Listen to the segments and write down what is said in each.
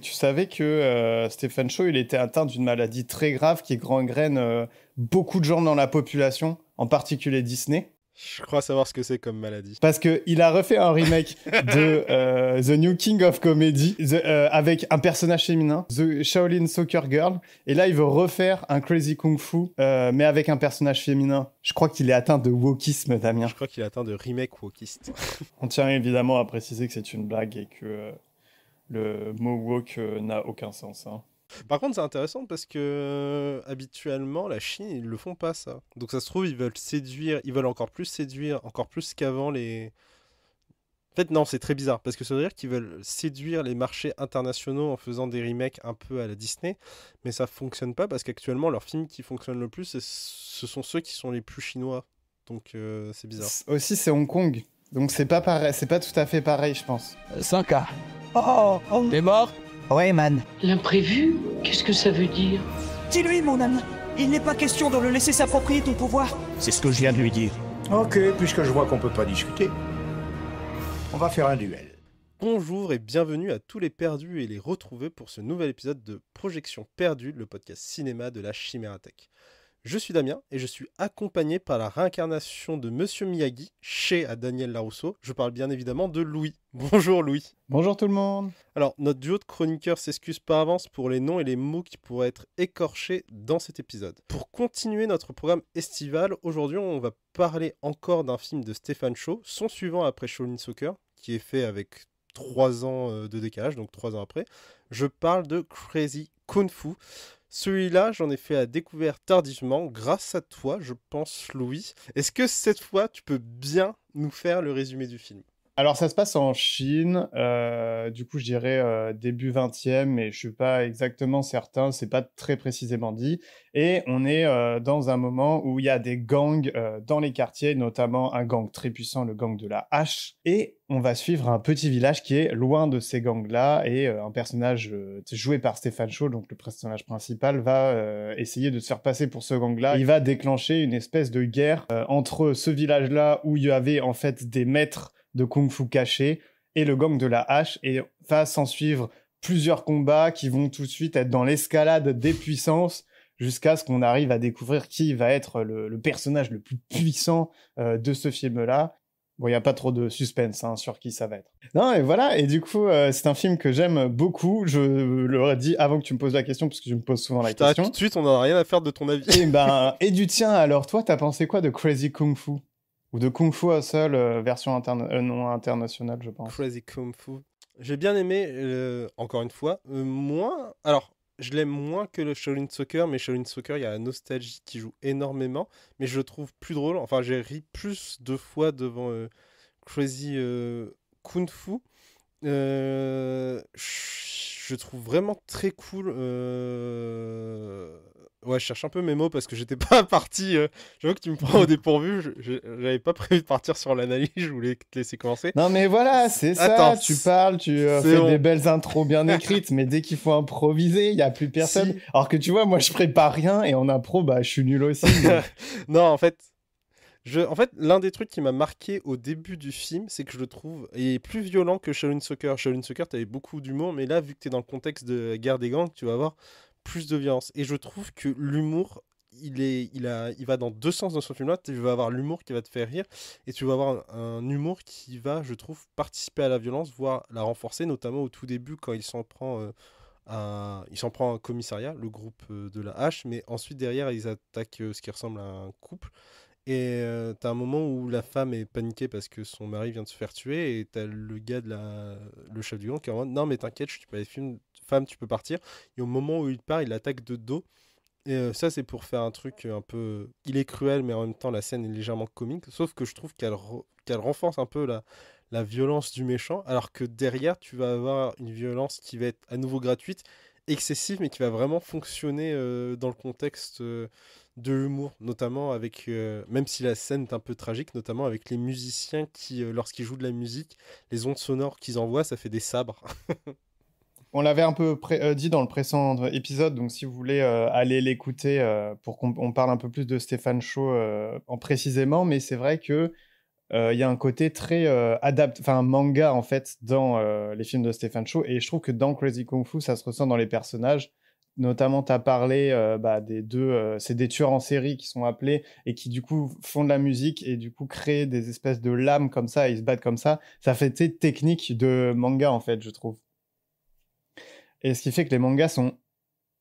Tu savais que euh, Stephen Chow, Shaw, il était atteint d'une maladie très grave qui gangrène euh, beaucoup de gens dans la population, en particulier Disney. Je crois savoir ce que c'est comme maladie. Parce qu'il a refait un remake de euh, The New King of Comedy avec un personnage féminin, The Shaolin Soccer Girl. Et là, il veut refaire un Crazy Kung Fu, mais avec un personnage féminin. Je crois qu'il est atteint de wokisme, Damien. Je crois qu'il est atteint de remake wokiste. On tient évidemment à préciser que c'est une blague et que le mot woke euh, n'a aucun sens. Hein. Par contre, c'est intéressant parce que euh, habituellement, la Chine, ils le font pas ça. Donc ça se trouve, ils veulent séduire, ils veulent encore plus séduire, encore plus qu'avant les. En fait, non, c'est très bizarre parce que ça veut dire qu'ils veulent séduire les marchés internationaux en faisant des remakes un peu à la Disney, mais ça fonctionne pas parce qu'actuellement, leurs films qui fonctionnent le plus, ce sont ceux qui sont les plus chinois. Donc euh, c'est bizarre. Aussi, c'est Hong Kong. Donc c'est pas pareil, c'est pas tout à fait pareil, je pense. 5 k Oh, oh. T'es mort Ouais, man. L'imprévu Qu'est-ce que ça veut dire Dis-lui, mon ami. Il n'est pas question de le laisser s'approprier ton pouvoir. C'est ce que je viens de lui dire. Ok, puisque je vois qu'on peut pas discuter, on va faire un duel. Bonjour et bienvenue à tous les perdus et les retrouvés pour ce nouvel épisode de Projection perdue, le podcast cinéma de la Chimératech. Je suis Damien et je suis accompagné par la réincarnation de Monsieur Miyagi chez Daniel Larousseau. Je parle bien évidemment de Louis. Bonjour Louis. Bonjour tout le monde. Alors, notre duo de chroniqueurs s'excuse par avance pour les noms et les mots qui pourraient être écorchés dans cet épisode. Pour continuer notre programme estival, aujourd'hui on va parler encore d'un film de Stéphane Shaw, son suivant après Shaolin Soccer, qui est fait avec trois ans euh, de décalage, donc trois ans après. Je parle de Crazy Kung Fu. Celui-là, j'en ai fait la découverte tardivement, grâce à toi, je pense, Louis. Est-ce que cette fois, tu peux bien nous faire le résumé du film alors, ça se passe en Chine, euh, du coup, je dirais euh, début 20e, mais je suis pas exactement certain, c'est pas très précisément dit. Et on est euh, dans un moment où il y a des gangs dans les quartiers, notamment un gang très puissant, le gang de la hache. Et on va suivre un petit village qui est loin de ces gangs-là, et un personnage joué par Stéphane Shaw, donc le personnage principal, va essayer de se faire passer pour ce gang-là. Il va déclencher une espèce de guerre entre ce village-là où il y avait en fait des maîtres de Kung Fu caché et le gang de la hache. Et va s'en suivre plusieurs combats qui vont tout de suite être dans l'escalade des puissances jusqu'à ce qu'on arrive à découvrir qui va être le, personnage le plus puissant euh, de ce film-là. Bon, il n'y a pas trop de suspense hein, sur qui ça va être. Non, et voilà, et du coup, euh, c'est un film que j'aime beaucoup. Je l'aurais dit avant que tu me poses la question, parce que je me pose souvent la question. Tout de suite, on n'a rien à faire de ton avis. et, eh ben, et du tien, alors toi, t'as pensé quoi de Crazy Kung Fu ou de Kung Fu à seul euh, version euh, non internationale, je pense. Crazy Kung Fu. J'ai bien aimé, euh, encore une fois, moins. Alors, je l'aime moins que le Shaolin Soccer, mais Shaolin Soccer, il y a la nostalgie qui joue énormément, mais je le trouve plus drôle. Enfin, j'ai ri plus de fois devant Crazy Kung Fu. je je trouve vraiment très cool. Euh, ouais, je cherche un peu mes mots parce que j'étais pas parti. Euh, je vois que tu me prends au dépourvu. J'avais pas prévu de partir sur l'analyse. Je voulais te laisser commencer. Non, mais voilà, c'est ça. Tu parles, tu euh, fais des belles intros bien écrites, mais dès qu'il faut improviser, il y a plus personne. Alors que tu vois, moi, je prépare rien et en impro, bah, je suis nul aussi. non, en fait, en fait, l'un des trucs qui m'a marqué au début du film, c'est que je le trouve est plus violent que Shaolin Soccer. Shaolin Soccer, t'avais beaucoup d'humour, mais là, vu que t'es dans le contexte de guerre des gangs, tu vas avoir plus de violence. Et je trouve que l'humour il, est, il, a, il va dans deux sens dans ce film-là. Tu vas avoir l'humour qui va te faire rire et tu vas avoir un, humour qui va, je trouve, participer à la violence, voire la renforcer, notamment au tout début quand il s'en prend, euh, à, s'en prend un commissariat, le groupe euh, de la hache, mais ensuite derrière ils attaquent euh, ce qui ressemble à un couple et tu euh, t'as un moment où la femme est paniquée parce que son mari vient de se faire tuer et t'as le gars de la, le chef du gang qui est en mode non mais t'inquiète, je suis pas films, femme, tu peux partir. Et au moment où il part, il attaque de dos. Et euh, ça c'est pour faire un truc un peu, il est cruel mais en même temps la scène est légèrement comique. Sauf que je trouve qu'elle qu'elle renforce un peu la la violence du méchant, alors que derrière tu vas avoir une violence qui va être à nouveau gratuite, excessive mais qui va vraiment fonctionner euh, dans le contexte de l'humour, notamment avec, euh, même si la scène est un peu tragique, notamment avec les musiciens qui, euh, lorsqu'ils jouent de la musique, les ondes sonores qu'ils envoient, ça fait des sabres. on l'avait un peu euh, dit dans le précédent épisode, donc si vous voulez aller l'écouter pour qu'on parle un peu plus de Stéphane Shaw en précisément, mais c'est vrai que il y a un côté très adapte, enfin manga en fait dans les films de Stéphane Shaw, et je trouve que dans Crazy Kung Fu, ça se ressent dans les personnages notamment, tu as parlé euh, bah, des deux, euh, c'est des tueurs en série qui sont appelés et qui du coup font de la musique et du coup créent des espèces de lames comme ça et ils se battent comme ça. Ça fait techniques de manga en fait, je trouve. Et ce qui fait que les mangas sont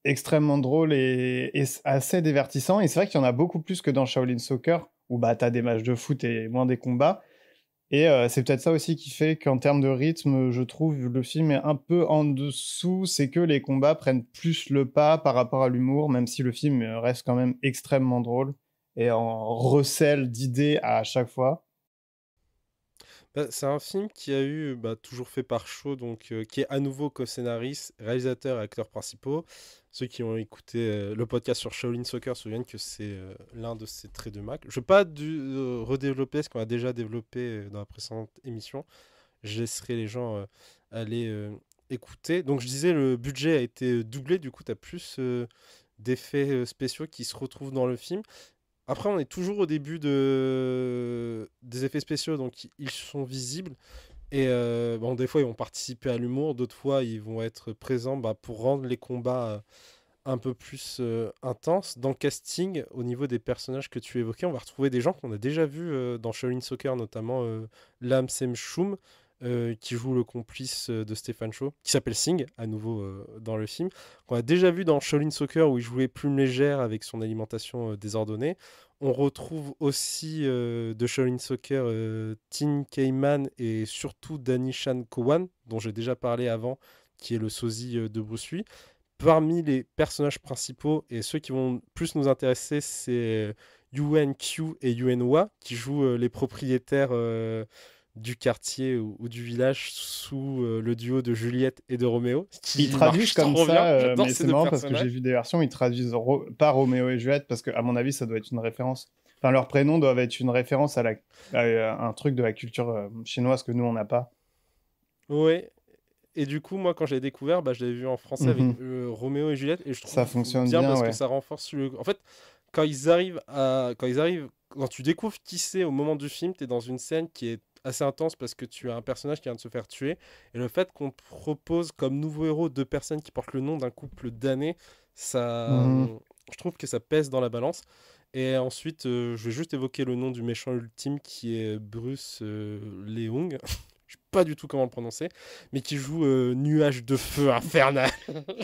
extrêmement drôles et, assez divertissants. Et c'est vrai qu'il y en a beaucoup plus que dans Shaolin Soccer où bah, tu as des matchs de foot et moins des combats. Et euh, c'est peut-être ça aussi qui fait qu'en termes de rythme, je trouve le film est un peu en dessous. C'est que les combats prennent plus le pas par rapport à l'humour, même si le film euh, reste quand même extrêmement drôle et en recèle d'idées à chaque fois. Bah, c'est un film qui a eu, bah, toujours fait par Shaw, donc, qui est à nouveau co-scénariste, réalisateur et acteur principaux. Ceux qui ont écouté le podcast sur Shaolin Soccer se souviennent que c'est l'un de ses traits de Mac. Je ne vais pas du, redévelopper ce qu'on a déjà développé dans la précédente émission. Je laisserai les gens aller écouter. Donc je disais, le budget a été doublé, du coup tu as plus d'effets spéciaux qui se retrouvent dans le film. Après, on est toujours au début de... des effets spéciaux, donc ils sont visibles. Et euh, bon, des fois, ils vont participer à l'humour, d'autres fois, ils vont être présents bah, pour rendre les combats euh, un peu plus euh, intenses. Dans le casting, au niveau des personnages que tu évoquais, on va retrouver des gens qu'on a déjà vus dans Shaolin Soccer, notamment Lam Sem euh, qui joue le complice euh, de Stéphane Shaw, qui s'appelle Sing, à nouveau euh, dans le film, qu'on a déjà vu dans Shaolin Soccer, où il jouait plus légère avec son alimentation désordonnée. On retrouve aussi de Shaolin Soccer Tin Kayman et surtout Danny Shan Kowan, dont j'ai déjà parlé avant, qui est le sosie de Bruce Lee. Parmi les personnages principaux et ceux qui vont plus nous intéresser, c'est Yuan Q et Yuan Hua, qui jouent les propriétaires du quartier ou, du village sous euh, le duo de Juliette et de Roméo. ils traduisent comme ça, euh, mais c'est marrant parce que j'ai vu des versions, ils traduisent pas Roméo et Juliette parce que, à mon avis, ça doit être une référence. Enfin, leurs prénoms doivent être une référence à, la, euh, un truc de la culture chinoise que nous, on n'a pas. Oui. Et du coup, moi, quand j'ai découvert, bah, je l'avais vu en français avec mhm. Roméo et Juliette. Et je trouve ça fonctionne bien, parce que ça renforce En fait, quand ils arrivent à. Quand ils arrivent. Quand tu découvres qui c'est au moment du film, tu es dans une scène qui est assez intense parce que tu as un personnage qui vient de se faire tuer. Et le fait qu'on propose comme nouveau héros deux personnes qui portent le nom d'un couple d'années, ça, mhm. je trouve que ça pèse dans la balance. Et ensuite, euh, je vais juste évoquer le nom du méchant ultime qui est Bruce euh, Leung. je sais pas du tout comment le prononcer, mais qui joue euh, Nuage de Feu Infernal,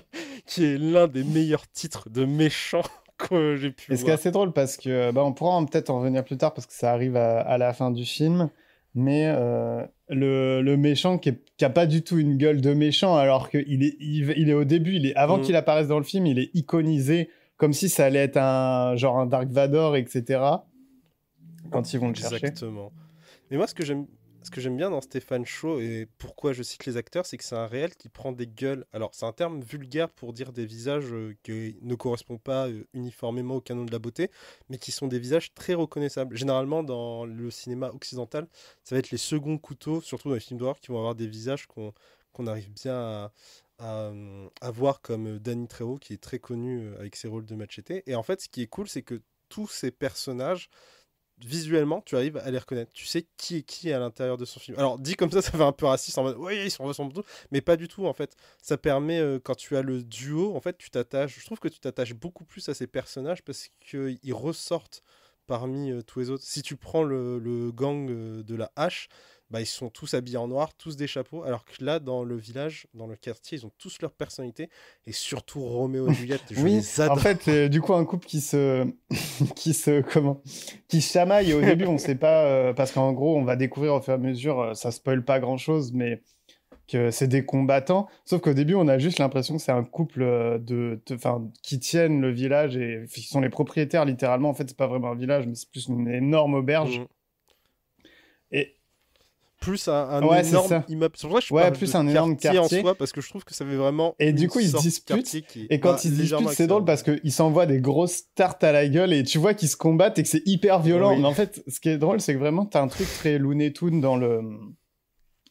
qui est l'un des meilleurs titres de méchant que j'ai pu. Et ce qui est assez drôle parce que bah, on pourra peut-être en revenir plus tard parce que ça arrive à, à la fin du film mais euh, le, méchant qui, n'a pas du tout une gueule de méchant, alors qu'il est, il, est au début, il est, avant mm. qu'il apparaisse dans le film, il est iconisé comme si ça allait être un genre Dark Vador, etc. Quand ils vont le chercher. Exactement. Mais moi, ce que j'aime, ce que j'aime bien dans Stéphane Shaw et pourquoi je cite les acteurs, c'est que c'est un réel qui prend des gueules. Alors, c'est un terme vulgaire pour dire des visages euh, qui ne correspondent pas euh, uniformément au canon de la beauté, mais qui sont des visages très reconnaissables. Généralement, dans le cinéma occidental, ça va être les seconds couteaux, surtout dans les films d'horreur, qui vont avoir des visages qu'on arrive bien à, voir, comme euh, Danny Trejo, qui est très connu avec ses rôles de machete. Et en fait, ce qui est cool, c'est que tous ces personnages visuellement, tu arrives à les reconnaître. Tu sais qui est qui à l'intérieur de son film. Alors, dit comme ça, ça fait un peu raciste en mode oui, ils sont ressemblent mais pas du tout en fait. Ça permet, euh, quand tu as le duo, en fait, tu t'attaches. Je trouve que tu t'attaches beaucoup plus à ces personnages parce qu'ils ressortent parmi euh, tous les autres. Si tu prends le, gang euh, de la hache, bah, ils sont tous habillés en noir, tous des chapeaux, alors que là, dans le village, dans le quartier, ils ont tous leur personnalité, et surtout Roméo et Juliette. Je oui, les adore. en fait, euh, du coup, un couple qui se, qui se, comment, qui chamaille. Au début, on ne sait pas, euh, parce qu'en gros, on va découvrir au fur et à mesure, euh, ça spoil pas grand chose, mais que c'est des combattants. Sauf qu'au début, on a juste l'impression que c'est un couple de, qui tiennent le village et qui sont les propriétaires littéralement. En fait, c'est pas vraiment un village, mais c'est plus une énorme auberge. Mm. Et, plus un, énorme immeuble. C'est je ouais, plus un énorme quartier, en soi parce que je trouve que ça fait vraiment. Et du coup, ils se disputent. Et quand ils se disputent, c'est drôle parce qu'ils s'envoient des grosses tartes à la gueule et tu vois qu'ils se combattent et que c'est hyper violent. Mais en fait, ce qui est drôle, c'est que vraiment, t'as un truc très Looney Tunes dans le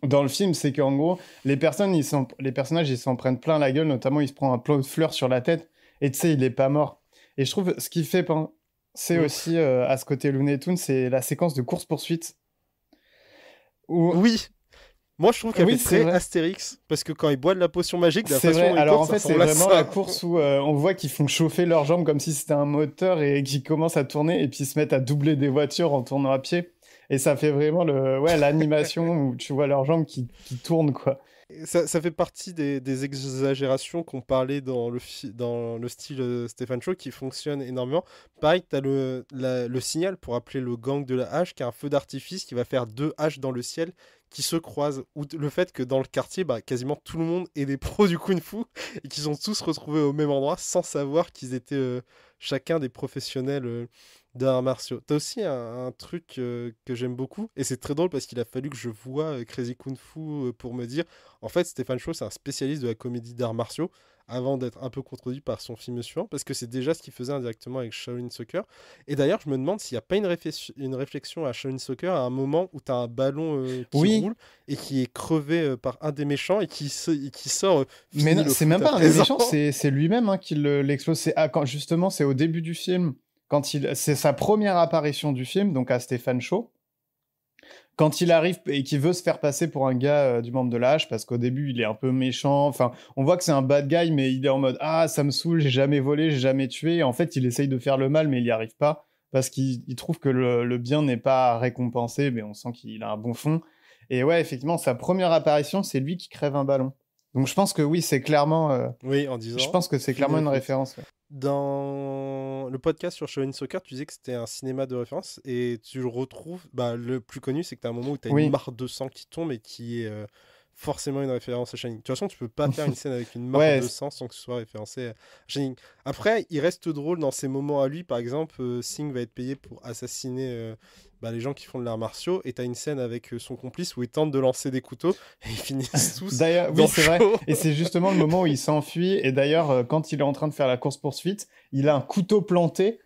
dans le film, c'est qu'en gros, les personnes, ils sont, les personnages, ils s'en prennent plein la gueule, notamment, il se prend un plot de fleurs sur la tête, et tu sais, il est pas mort. Et je trouve ce qui fait penser aussi euh, à ce côté Looney Tunes, c'est la séquence de course poursuite oui. Moi, je trouve qu'elle c'est est Astérix parce que quand ils boivent la potion magique, la Alors en fait, c'est vraiment la course où euh, on voit qu'ils font chauffer leurs jambes comme si c'était un moteur et qu'ils commencent à tourner et puis ils se mettent à doubler des voitures en tournant à pied. Et ça fait vraiment le ouais l'animation où tu vois leurs jambes qui, qui tournent quoi ça, fait partie des, exagérations qu'on parlait dans le, dans le style euh, Stéphane Shaw qui fonctionne énormément. Pareil, tu as le, signal pour appeler le gang de la hache, qui est un feu d'artifice qui va faire deux haches dans le ciel qui se croisent. Ou le fait que dans le quartier, bah, quasiment tout le monde est des pros du kung-fu et qu'ils ont tous retrouvés au même endroit sans savoir qu'ils étaient euh, chacun des professionnels. Euh, d'arts martiaux. T'as aussi un, truc euh, que j'aime beaucoup, et c'est très drôle parce qu'il a fallu que je vois euh, Crazy Kung Fu euh, pour me dire, en fait, Stéphane Shaw, c'est un spécialiste de la comédie d'arts martiaux, avant d'être un peu contredit par son film suivant, parce que c'est déjà ce qu'il faisait indirectement avec Shaolin Soccer. Et d'ailleurs, je me demande s'il n'y a pas une, réflexion, une réflexion à Shaolin Soccer à un moment où tu un ballon qui roule et qui est crevé par un des méchants et qui, qui sort. Mais c'est même pas un des méchants, c'est lui-même hein, qui l'explose. c'est ah, justement, c'est au début du film c'est sa première apparition du film, donc à Stéphane Shaw. Quand il arrive et qu'il veut se faire passer pour un gars euh, du membre de l'âge, parce qu'au début il est un peu méchant, enfin on voit que c'est un bad guy, mais il est en mode ah ça me saoule, j'ai jamais volé, j'ai jamais tué. en fait il essaye de faire le mal, mais il n'y arrive pas parce qu'il trouve que le, bien n'est pas récompensé, mais on sent qu'il a un bon fond. Et ouais, effectivement, sa première apparition, c'est lui qui crève un ballon. Donc je pense que oui, c'est clairement. Euh, oui, en disant. Je pense que c'est clairement une référence dans le podcast sur Shonen Soccer, tu disais que c'était un cinéma de référence et tu le retrouves. Bah, le plus connu, c'est que tu as un moment où tu as une mare de sang qui tombe et qui est euh, forcément une référence à Shining. De toute façon, tu peux pas faire une scène avec une mare de sang sans que ce soit référencé à Shining. Après, il reste drôle dans ces moments à lui. Par exemple, euh, Singh va être payé pour assassiner euh, bah, les gens qui font de l'art martiaux, et t'as une scène avec euh, son complice où ils tentent de lancer des couteaux et ils finissent tous. d'ailleurs, oui, c'est vrai. Et c'est justement le moment où il s'enfuit. Et d'ailleurs, euh, quand il est en train de faire la course poursuite, il a un couteau planté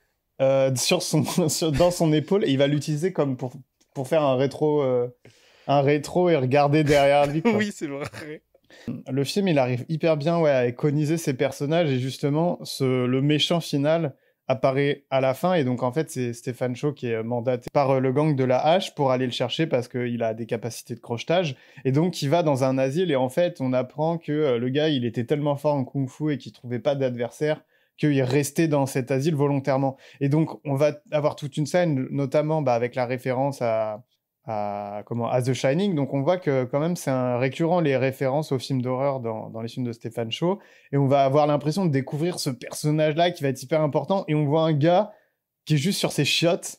euh, sur son, dans son épaule et il va l'utiliser comme pour, pour faire un rétro, un rétro et regarder derrière lui. oui, c'est vrai. Le film, il arrive hyper bien ouais, à iconiser ses personnages et justement, le méchant final apparaît à la fin. Et donc, en fait, c'est Stéphane Shaw qui est euh, mandaté par euh, le gang de la hache pour aller le chercher parce qu'il a des capacités de crochetage. Et donc, il va dans un asile. Et en fait, on apprend que euh, le gars, il était tellement fort en kung-fu et qu'il trouvait pas d'adversaire qu'il restait dans cet asile volontairement. Et donc, on va avoir toute une scène, notamment bah, avec la référence à, à, comment, The Shining. Donc on voit que quand même c'est un récurrent les références aux films d'horreur dans, les films de Stéphane Shaw. Et on va avoir l'impression de découvrir ce personnage-là qui va être hyper important. Et on voit un gars qui est juste sur ses chiottes.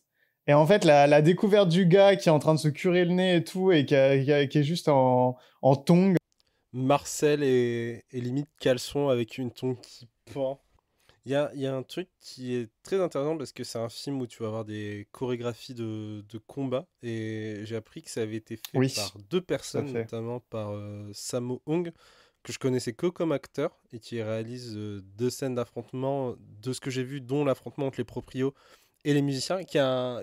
Et en fait, la, découverte du gars qui est en train de se curer le nez et tout, et qui, est juste en, en tongue. Marcel est, est limite caleçon avec une tongue qui pend. Il y a, un truc qui est très intéressant parce que c'est un film où tu vas avoir des chorégraphies de, de combat. Et j'ai appris que ça avait été fait par deux personnes, notamment par euh, Samo Hung, que je connaissais que comme acteur et qui réalise euh, deux scènes d'affrontement, de ce que j'ai vu, dont l'affrontement entre les proprios et les musiciens, qui,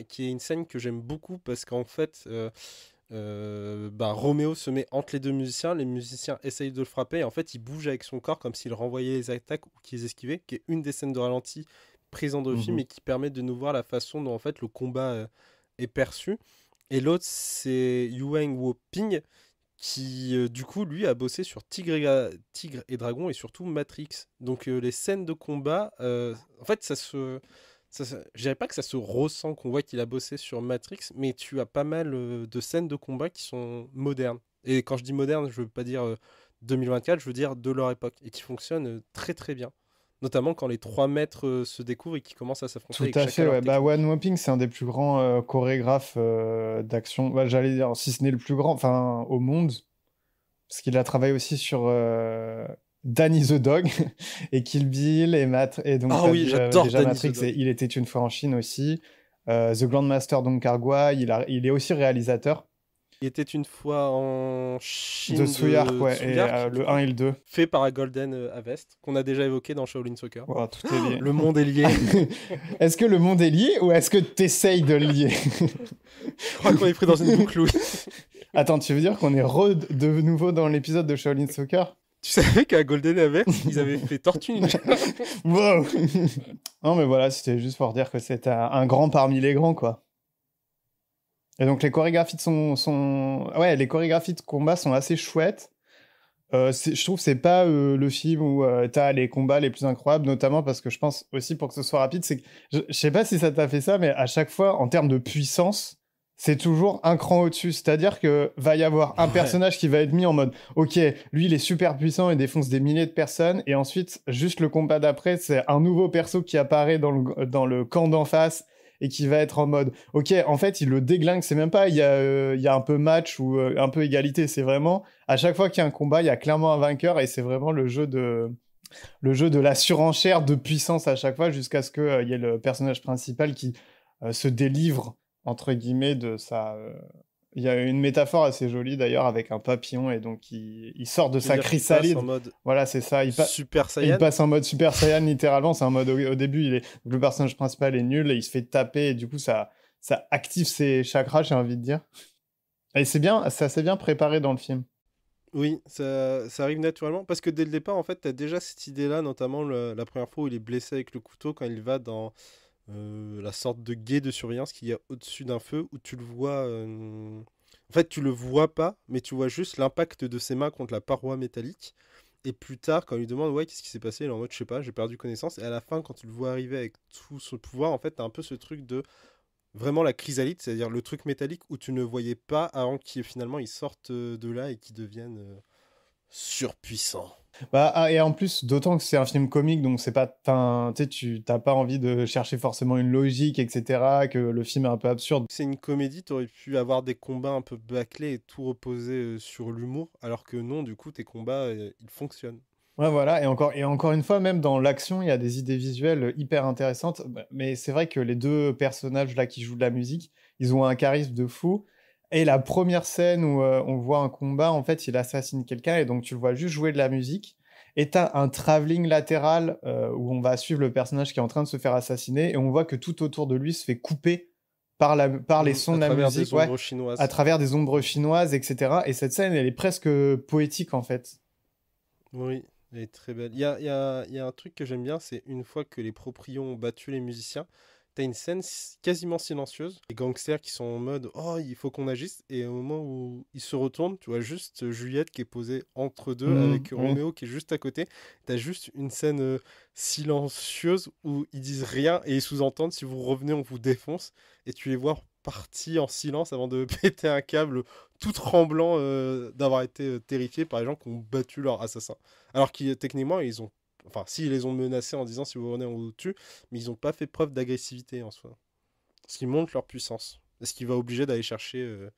qui est une scène que j'aime beaucoup parce qu'en fait, euh, euh, bah, Roméo se met entre les deux musiciens, les musiciens essayent de le frapper, et en fait il bouge avec son corps comme s'il renvoyait les attaques ou qu'il les esquivait, qui est une des scènes de ralenti présentes dans le film et qui permet de nous voir la façon dont en fait le combat euh, est perçu. Et l'autre c'est Yuang Woping qui euh, du coup lui a bossé sur Tigre et Dragon et surtout Matrix. Donc euh, les scènes de combat, en fait ça se ça, dirais pas que ça se ressent qu'on voit qu'il a bossé sur Matrix, mais tu as pas mal euh, de scènes de combat qui sont modernes. Et quand je dis moderne, je veux pas dire 2024, euh, je veux dire de leur époque, et qui fonctionnent euh, très très bien notamment quand les trois maîtres se découvrent et qui commencent à s'affronter. Tout à fait, ouais. Bah, One Wapping, c'est un des plus grands chorégraphes d'action, bah, j'allais dire, si ce n'est le plus grand, enfin, au monde, parce qu'il a travaillé aussi sur Danny the Dog et Kill Bill et Matt et donc ah oui, euh, déjà, Matrix Il était une fois en Chine aussi. Euh, the Grandmaster donc Cargua, il, a, il est aussi réalisateur. Il était une fois en Chine. De euh, le 1 et le 2. Fait par Golden Avest, qu'on a déjà évoqué dans Shaolin Soccer. le monde est lié. est-ce que le monde est lié ou est-ce que tu essayes de le lier Je crois qu'on est pris dans une boucle, Attends, tu veux dire qu'on est de nouveau dans l'épisode de Shaolin Soccer tu savais qu'à Golden Avec, ils avaient fait Tortue Non, mais voilà, c'était juste pour dire que c'était un grand parmi les grands, quoi. Et donc, les chorégraphies de, son, Ouais, les chorégraphies de combat sont assez chouettes. Euh, je trouve que c'est pas euh, le film où euh, tu as les combats les plus incroyables, notamment parce que je pense aussi pour que ce soit rapide, c'est que je, je sais pas si ça t'a fait ça, mais à chaque fois, en termes de puissance, c'est toujours un cran au-dessus. C'est-à-dire que va y avoir un personnage qui va être mis en mode Ok, lui il est super puissant et défonce des milliers de personnes. Et ensuite, juste le combat d'après, c'est un nouveau perso qui apparaît dans le, camp d'en face et qui va être en mode Ok, en fait, il le déglingue. C'est même pas il y, a, euh, un peu match ou euh, un peu égalité. C'est vraiment à chaque fois qu'il y a un combat, il y a clairement un vainqueur et c'est vraiment le jeu de. Le jeu de la surenchère de puissance à chaque fois jusqu'à ce qu'il euh, y ait le personnage principal qui se délivre entre guillemets, de sa. Euh, il y a une métaphore assez jolie d'ailleurs avec un papillon et donc il, sort de sa chrysalide. Mode... Voilà, c'est ça. Il Super Saiyan. Il passe en mode Super Saiyan littéralement. C'est un mode au, début, il est le personnage principal est nul et il se fait taper et du coup ça ça active ses chakras, j'ai envie de dire. Et c'est bien, ça s'est bien préparé dans le film. Oui, ça, arrive naturellement parce que dès le départ en fait, tu as déjà cette idée là notamment la première fois où il est blessé avec le couteau quand il va dans euh, la sorte de guet de surveillance qu'il y a au-dessus d'un feu où tu le vois. Euh, en fait, tu le vois pas, mais tu vois juste l'impact de ses mains contre la paroi métallique. Et plus tard, quand il lui demande ouais qu'est-ce qui s'est passé, il est en mode je sais pas, j'ai perdu connaissance. Et à la fin, quand tu le vois arriver avec tout son pouvoir, en fait, t'as un peu ce truc de vraiment la chrysalide, c'est-à-dire le truc métallique où tu ne voyais pas avant qu'il finalement ils sortent euh, de là et qu'il deviennent Surpuissant surpuissants. Bah, ah, et en plus, d'autant que c'est un film comique, donc c'est pas tu t'as pas envie de chercher forcément une logique, etc. Que le film est un peu absurde. C'est une comédie, tu aurais pu avoir des combats un peu bâclés et tout reposer euh, sur l'humour, alors que non, du coup, tes combats, euh, ils fonctionnent. Ouais, voilà, et encore, et encore une fois, même dans l'action, il y a des idées visuelles euh, hyper intéressantes. Mais c'est vrai que les deux personnages là qui jouent de la musique, ils ont un charisme de fou. Et la première scène où euh, on voit un combat, en fait, il assassine quelqu'un et donc tu le vois juste jouer de la musique. Et t'as un travelling latéral euh, où on va suivre le personnage qui est en train de se faire assassiner et on voit que tout autour de lui se fait couper par, la, par les mmh, sons de la musique, à travers des ombres chinoises, etc. Et cette scène, elle est presque poétique en fait. Oui, elle est très belle. Il y a, y, a, y a, un truc que j'aime bien, c'est une fois que les proprios ont battu les musiciens, t'as une scène quasiment silencieuse. Les gangsters qui sont en mode Oh, il faut qu'on agisse. Et au moment où ils se retournent, tu vois juste euh, Juliette qui est posée entre deux mmh, avec euh, Roméo qui est juste à côté. T'as juste une scène euh, silencieuse où ils disent rien et ils sous-entendent Si vous revenez, on vous défonce. Et tu les vois partis en silence avant de péter un câble tout tremblant d'avoir été terrifié par les gens qui ont battu leur assassin. Alors qu'ils, techniquement, ils ont Enfin, s'ils les ont menacés en disant si vous revenez, on vous tue. Mais ils n'ont pas fait preuve d'agressivité en soi. Ce qui montre leur puissance. Ce qui va obliger d'aller chercher euh,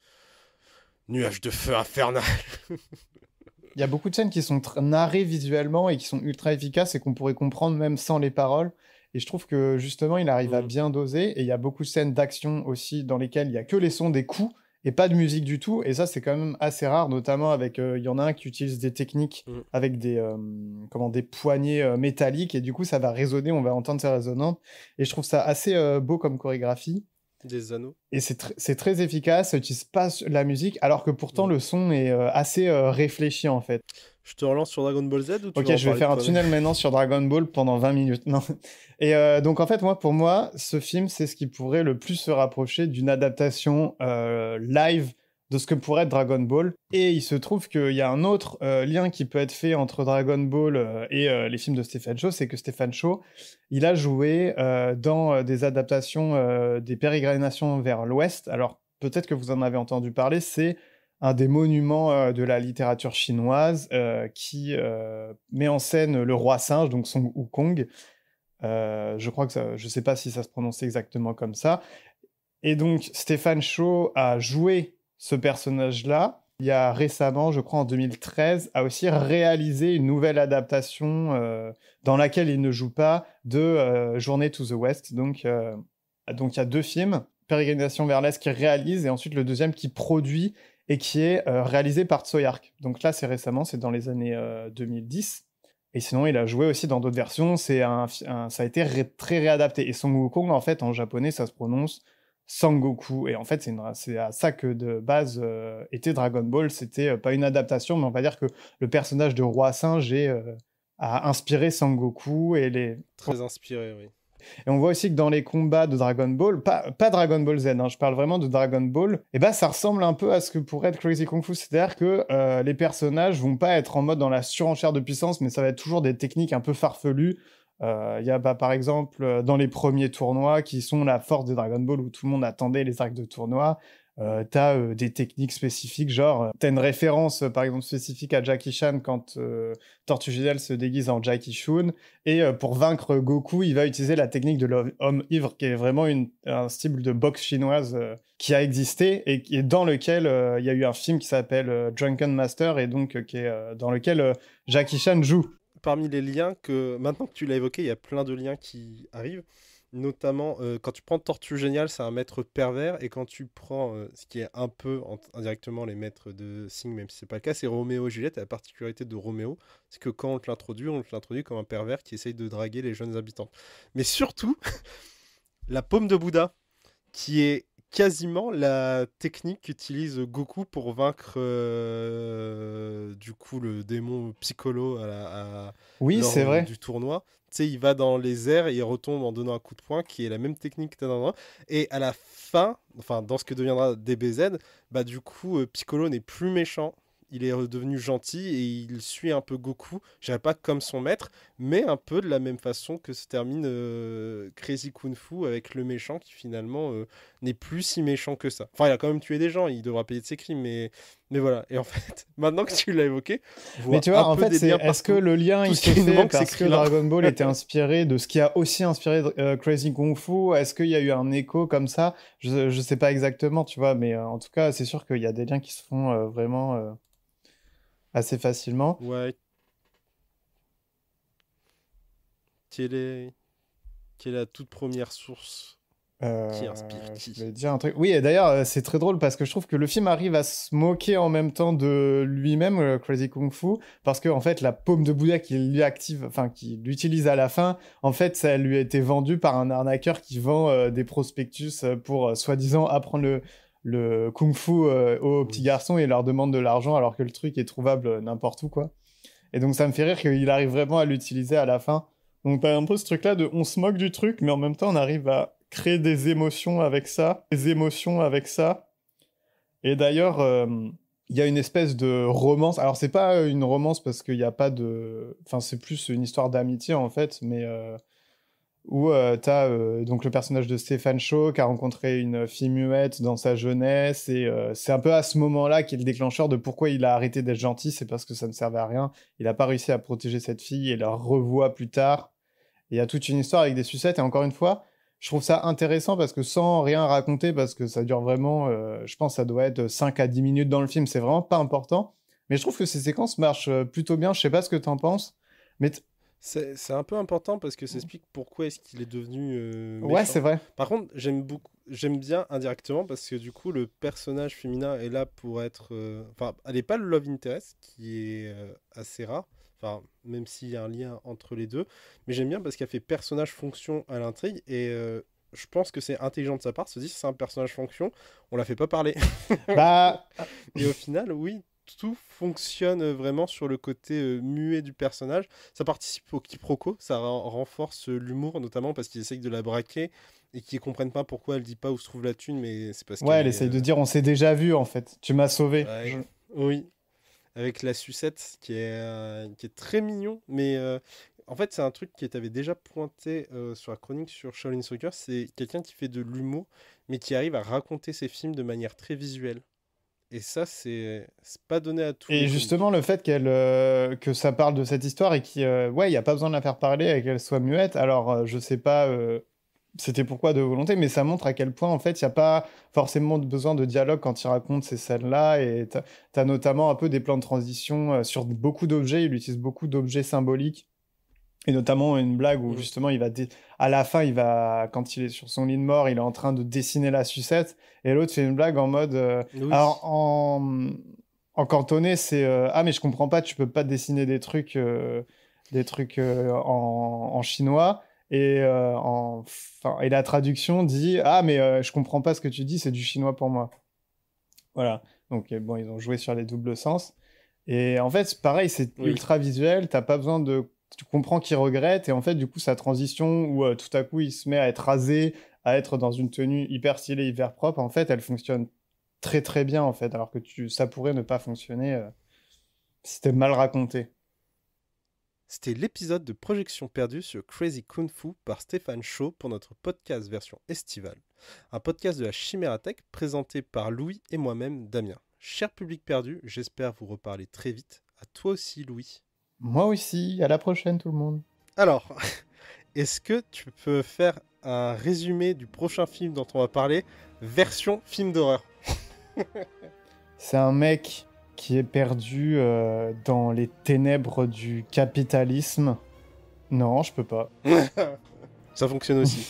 nuage de feu infernal. Il y a beaucoup de scènes qui sont narrées visuellement et qui sont ultra efficaces et qu'on pourrait comprendre même sans les paroles. Et je trouve que justement, il arrive à mm. bien doser. Et il y a beaucoup de scènes d'action aussi dans lesquelles il n'y a que les sons des coups et pas de musique du tout. Et ça, c'est quand même assez rare, notamment avec. Euh, il y en a un qui utilise des techniques mm. avec des, euh, comment, des poignées euh, métalliques, et du coup, ça va résonner, on va entendre ces résonances Et je trouve ça assez beau comme chorégraphie. Des anneaux. Et c'est, très efficace, ça n'utilise pas la musique, alors que pourtant mm. le son est euh, assez euh, réfléchi en fait. Je te relance sur Dragon Ball Z ou tu Ok, je vais faire un tunnel maintenant sur Dragon Ball pendant 20 minutes. Et euh, donc en fait, moi, pour moi, ce film, c'est ce qui pourrait le plus se rapprocher d'une adaptation live de ce que pourrait être Dragon Ball. Et il se trouve qu'il y a un autre euh, lien qui peut être fait entre Dragon Ball euh, et euh, les films de Stéphane Shaw, c'est que Stéphane Shaw, il a joué dans des adaptations des pérégrinations vers l'Ouest. Alors peut-être que vous en avez entendu parler, c'est un des monuments de la littérature chinoise qui met en scène le roi singe, donc Song Wukong. je crois que je ne sais pas si ça se prononce exactement comme ça. Et donc Stéphane Shaw a joué ce personnage-là, il y a récemment, je crois en 2013, a aussi réalisé une nouvelle adaptation euh, dans laquelle il ne joue pas de euh, Journée to the West. Donc, euh, donc il y a deux films, Pérégrination vers l'Est qui réalise et ensuite le deuxième qui produit et qui est réalisé par Tsoyark. Donc là, c'est récemment, c'est dans les années 2010. Et sinon, il a joué aussi dans d'autres versions. C'est un, ça a été très réadapté. Et Son Wukong, en fait, en japonais, ça se prononce Sangoku. Et en fait, c'est à ça que de base euh, était Dragon Ball. C'était euh, pas une adaptation, mais on va dire que le personnage de Roi Singe euh, a inspiré Sangoku et les. Très inspiré, oui. Et on voit aussi que dans les combats de Dragon Ball, pas, Dragon Ball Z, hein, je parle vraiment de Dragon Ball, et eh bah ben, ça ressemble un peu à ce que pourrait être Crazy Kung Fu, c'est-à-dire que les personnages vont pas être en mode dans la surenchère de puissance, mais ça va être toujours des techniques un peu farfelues, il euh, y a bah, par exemple euh, dans les premiers tournois qui sont la force de Dragon Ball où tout le monde attendait les arcs de tournoi. Euh, tu euh, des techniques spécifiques, genre t'as une référence par exemple spécifique à Jackie Chan quand Tortue se déguise en Jackie Chun et pour vaincre Goku, il va utiliser la technique de l'homme ivre qui est vraiment une, un style de boxe chinoise qui a existé et, et dans lequel il y a eu un film qui s'appelle Drunken Master et donc qui est, dans lequel Jackie Chan joue parmi les liens que, maintenant que tu l'as évoqué, il y a plein de liens qui arrivent. Notamment, euh, quand tu prends Tortue Génial, c'est un maître pervers. Et quand tu prends, euh, ce qui est un peu indirectement les maîtres de signe même si c'est pas le cas, c'est Roméo et Juliette. La particularité de Roméo, c'est que quand on te l'introduit, on te l'introduit comme un pervers qui essaye de draguer les jeunes habitants. Mais surtout, la paume de Bouddha, qui est quasiment la technique qu'utilise Goku pour vaincre euh, du coup le démon Piccolo à, la, oui, c'est vrai. du tournoi. Tu il va dans les airs et il retombe en donnant un coup de poing qui est la même technique que Et à la fin, enfin dans ce que deviendra DBZ, bah du coup euh, Piccolo n'est plus méchant il est redevenu gentil et il suit un peu Goku, je dirais pas comme son maître, mais un peu de la même façon que se termine euh, Crazy Kung Fu avec le méchant qui finalement euh, n'est plus si méchant que ça. Enfin, il a quand même tué des gens, il devra payer de ses crimes, mais, mais voilà. Et en fait, maintenant que tu l'as évoqué, mais tu vois, en fait, est-ce que le lien il s'est fait parce que Dragon Ball était inspiré de ce qui a aussi inspiré euh, Crazy Kung Fu Est-ce qu'il y a eu un écho comme ça je, je sais pas exactement, tu vois, mais en tout cas, c'est sûr qu'il y a des liens qui se font vraiment assez facilement. Ouais. Quelle est... Quelle est la toute première source euh, qui inspire qui je vais dire un truc. Oui, et d'ailleurs, euh, c'est très drôle parce que je trouve que le film arrive à se moquer en même temps de lui-même, euh, Crazy Kung Fu, parce que en fait, la paume de Bouddha qu'il lui active, enfin, qu'il utilise à la fin, en fait, ça lui a été vendu par un arnaqueur qui vend des prospectus pour soi-disant apprendre le, le kung fu euh, aux petits garçons et leur demande de l'argent alors que le truc est trouvable n'importe où quoi. Et donc ça me fait rire qu'il arrive vraiment à l'utiliser à la fin. Donc t'as un peu ce truc là de on se moque du truc mais en même temps on arrive à créer des émotions avec ça, des émotions avec ça. Et d'ailleurs euh, il y a une espèce de romance. Alors c'est pas une romance parce qu'il n'y a pas de, enfin c'est plus une histoire d'amitié en fait, mais euh, où euh, t'as tu euh, donc le personnage de Stéphane Shaw qui a rencontré une fille muette dans sa jeunesse et euh, c'est un peu à ce moment-là qu'il est le déclencheur de pourquoi il a arrêté d'être gentil, c'est parce que ça ne servait à rien, il n'a pas réussi à protéger cette fille et la revoit plus tard. Il y a toute une histoire avec des sucettes et encore une fois, je trouve ça intéressant parce que sans rien raconter, parce que ça dure vraiment, je pense ça doit être 5 à 10 minutes dans le film, c'est vraiment pas important, mais je trouve que ces séquences marchent plutôt bien, je sais pas ce que tu en penses, mais c'est un peu important parce que ça explique pourquoi est-ce qu'il est devenu. Euh, ouais, c'est vrai. Par contre, j'aime beaucoup, j'aime bien indirectement parce que du coup, le personnage féminin est là pour être. Euh, enfin, elle n'est pas le love interest qui est euh, assez rare. Enfin, même s'il y a un lien entre les deux, mais j'aime bien parce qu'elle fait personnage fonction à l'intrigue et je pense que c'est intelligent de sa part. Se dit c'est un personnage fonction, on la fait pas parler. Bah. et au final, oui, tout fonctionne euh, vraiment sur le côté euh, muet du personnage. Ça participe au quiproquo, ça renforce euh, l'humour, notamment parce qu'ils essayent de la braquer et qu'ils comprennent pas pourquoi elle dit pas où se trouve la thune, mais c'est parce qu'elle Ouais, elle, essaye de dire on s'est déjà vu en fait, tu m'as sauvé. Oui. Avec la sucette qui est, très mignon, mais en fait, c'est un truc qui t'avait déjà pointé sur la chronique sur Shaolin Soccer. C'est quelqu'un qui fait de l'humour, mais qui arrive à raconter ses films de manière très visuelle. Et ça, c'est pas donné à tout. Et justement, le fait qu'elle euh, que ça parle de cette histoire et qu'il euh, ouais, il n'y a pas besoin de la faire parler et qu'elle soit muette, alors euh, je sais pas, c'était pourquoi de volonté, mais ça montre à quel point, en fait, il n'y a pas forcément besoin de dialogue quand il raconte ces scènes-là. Et tu as, notamment un peu des plans de transition sur beaucoup d'objets. Il utilise beaucoup d'objets symboliques et notamment une blague où mm. justement il va à la fin il va quand il est sur son lit de mort il est en train de dessiner la sucette et l'autre fait une blague en mode euh, alors en en cantonais c'est euh, ah mais je comprends pas tu peux pas dessiner des trucs euh, des trucs en, chinois et en et la traduction dit ah mais je comprends pas ce que tu dis c'est du chinois pour moi voilà donc bon ils ont joué sur les doubles sens et en fait pareil c'est ultra visuel t'as pas besoin de tu comprends qu'il regrette et en fait du coup sa transition où euh, tout à coup il se met à être rasé, à être dans une tenue hyper stylée, hyper propre, en fait elle fonctionne très très bien en fait alors que ça pourrait ne pas fonctionner euh, si c'était mal raconté. C'était l'épisode de Projection perdue sur Crazy Kung Fu par Stéphane Shaw pour notre podcast version estivale, un podcast de la Chimera Tech présenté par Louis et moi-même Damien. Cher public perdu, j'espère vous reparler très vite. À toi aussi Louis. Moi aussi, à la prochaine tout le monde. Alors, est-ce que tu peux faire un résumé du prochain film dont on va parler, version film d'horreur C'est un mec qui est perdu euh, dans les ténèbres du capitalisme. Non, je peux pas. Ça fonctionne aussi.